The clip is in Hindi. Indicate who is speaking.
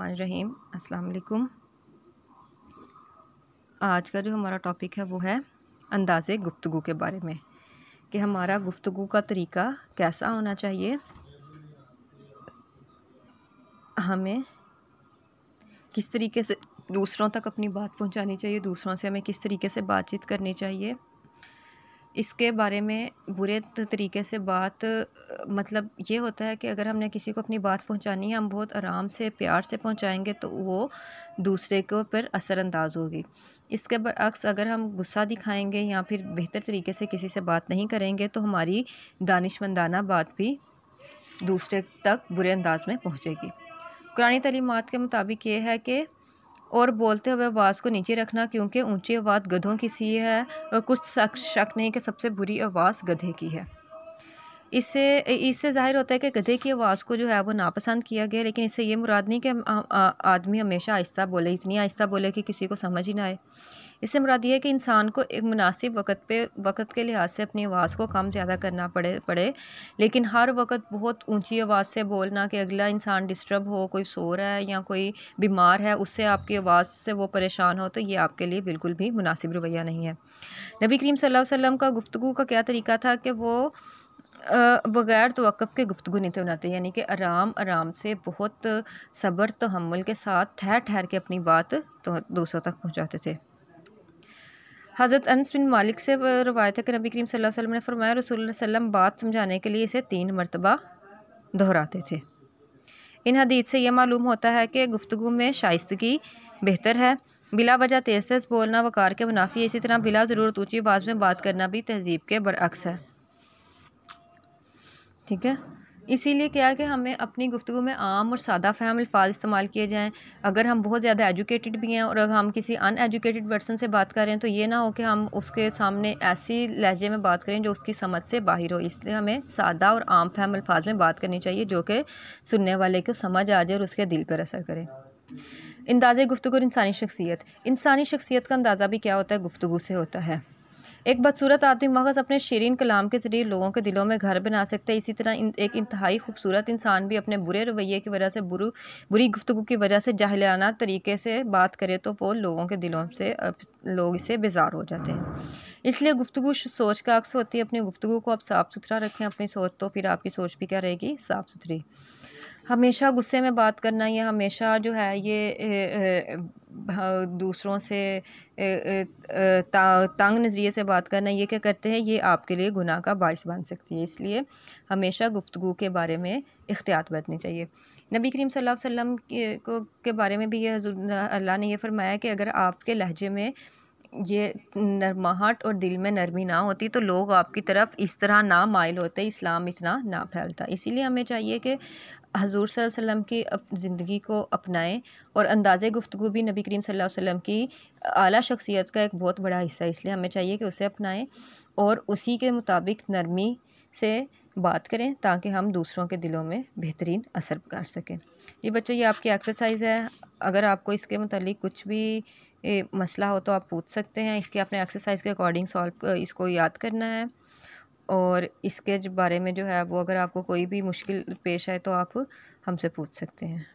Speaker 1: रहीम अस्सलाम वालेकुम आज का जो हमारा टॉपिक है वो है अंदाज़ गुफ्तु के बारे में कि हमारा गुफ्तगु का तरीका कैसा होना चाहिए हमें किस तरीके से दूसरों तक अपनी बात पहुंचानी चाहिए दूसरों से हमें किस तरीके से बातचीत करनी चाहिए इसके बारे में बुरे तरीके से बात मतलब ये होता है कि अगर हमने किसी को अपनी बात पहुंचानी है हम बहुत आराम से प्यार से पहुंचाएंगे तो वो दूसरे को पर असरअंदाज होगी इसके बरक्स अगर हम गुस्सा दिखाएंगे या फिर बेहतर तरीके से किसी से बात नहीं करेंगे तो हमारी दानिशमंदाना बात भी दूसरे तक बुरे अंदाज में पहुँचेगी कुरानी तलीमत के मुताबिक ये है कि और बोलते हुए आवाज़ को नीचे रखना क्योंकि ऊंची आवाज़ गधों की सी है और कुछ शक शक नहीं कि सबसे बुरी आवाज़ गधे की है इससे इससे ज़ाहिर होता है कि गधे की आवाज़ को जो है वो नापसंद किया गया लेकिन इससे ये मुराद नहीं कि आदमी हमेशा आहिस्ता बोले इतनी आहिस्ता बोले कि किसी को समझ ही ना आए इससे मुराद ये है कि इंसान को एक मुनासिब वक्त पे वक्त के लिहाज से अपनी आवाज़ को कम ज़्यादा करना पड़े पड़े लेकिन हर वक्त बहुत ऊंची आवाज़ से बोलना कि अगला इंसान डिस्टर्ब हो कोई सो रहा है या कोई बीमार है उससे आपकी आवाज़ से वो परेशान हो तो ये आपके लिए बिल्कुल भी मुनासिब रवैया नहीं है नबी करीम सल्लल्लाहु अलैहि वसल्लम का गुफ्तु का क्या तरीका था कि वो बग़ैर तोक़ के गुफ्तु नहीं बनाते यानी कि आराम आराम से बहुत सब्र तहमल के साथ ठहर ठहर के अपनी बात तो दूसरों तक पहुँचाते थे हज़रत अनस बिन मालिक से रवायत है कि नबी करीम सल्लल्लाहु अलैहि वसल्लम ने फरमाया रसूल वसम बात समझाने के लिए इसे तीन मरतबा दोहराते थे इन हदीत से यह मालूम होता है कि गुफ्तु में शाइस्तगी बेहतर है बिला वजह तेज़ तेज़ बोलना वकार के मुनाफी इसी तरह बिला ज़रूरत ऊँची आवाज़ में बात करना भी तहजीब के बरअक्स है ठीक है इसीलिए क्या है कि हमें अपनी गुफ्तु में आम और सादा फहम अल्फाज इस्तेमाल किए जाएँ अगर हम बहुत ज़्यादा एजुकेटेड भी हैं और अगर हम किसी अनएजुकेटेड पर्सन से बात करें तो ये ना हो कि हम उसके सामने ऐसी लहजे में बात करें जो उसकी समझ से बाहर हो इसलिए हमें सादा और आम फहम अल्फाज में बात करनी चाहिए जो कि सुनने वाले को समझ आ जाए और उसके दिल पर असर करें अंदाज़ गुफ्तु और इंसानी शख्सियत इंसानी शख्सियत का अंदाज़ा भी क्या होता है गुफ्तु से होता है एक बदसूरत आदमी महज अपने शीरीन कलाम के ज़रिए लोगों के दिलों में घर बना सकता है इसी तरह एक इंतहाई खूबसूरत इंसान भी अपने बुरे रवैये की वजह से बुरु बुरी गुफ्तु की वजह से जाहलाना तरीके से बात करे तो वो लोगों के दिलों से लोग इससे बेजार हो जाते हैं इसलिए गुफ्तु सोच का अक्स होती है अपनी गुफ्तु को आप साफ़ सुथरा रखें अपनी सोच तो फिर आपकी सोच भी क्या रहेगी साफ़ सुथरी हमेशा गुस्से में बात करना या हमेशा जो है ये दूसरों से तंग नज़रिए से बात करना ये क्या करते हैं ये आपके लिए गुनाह का बायस बन सकती है इसलिए हमेशा गुफ्तु के बारे में इख्तियात बरतनी चाहिए नबी करीम सल्लल्लाहु अलैहि वसल्लम के, बारे में भी ये अल्लाह ने यह फरमाया कि अगर आपके लहजे में ये नरमाहट और दिल में नरमी ना होती तो लोग आपकी तरफ इस तरह ना माइल होते इस्लाम इतना ना फैलता इसीलिए हमें चाहिए कि हजूर वसम की ज़िंदगी को अपनाएं और अंदाज़ गुफ्तु भी नबी करीम सल्लल्लाहु अलैहि वसल्लम की आला शख्सियत का एक बहुत बड़ा हिस्सा इसलिए हमें चाहिए कि उसे अपनाएं और उसी के मुताबिक नरमी से बात करें ताकि हम दूसरों के दिलों में बेहतरीन असर कर सकें ये बच्चों ये आपकी एक्सरसाइज है अगर आपको इसके मतलब कुछ भी ए, मसला हो तो आप पूछ सकते हैं इसके अपने एक्सरसाइज के अकॉर्डिंग सॉल्व इसको याद करना है और इसके बारे में जो है वो अगर आपको कोई भी मुश्किल पेश आए तो आप हमसे पूछ सकते हैं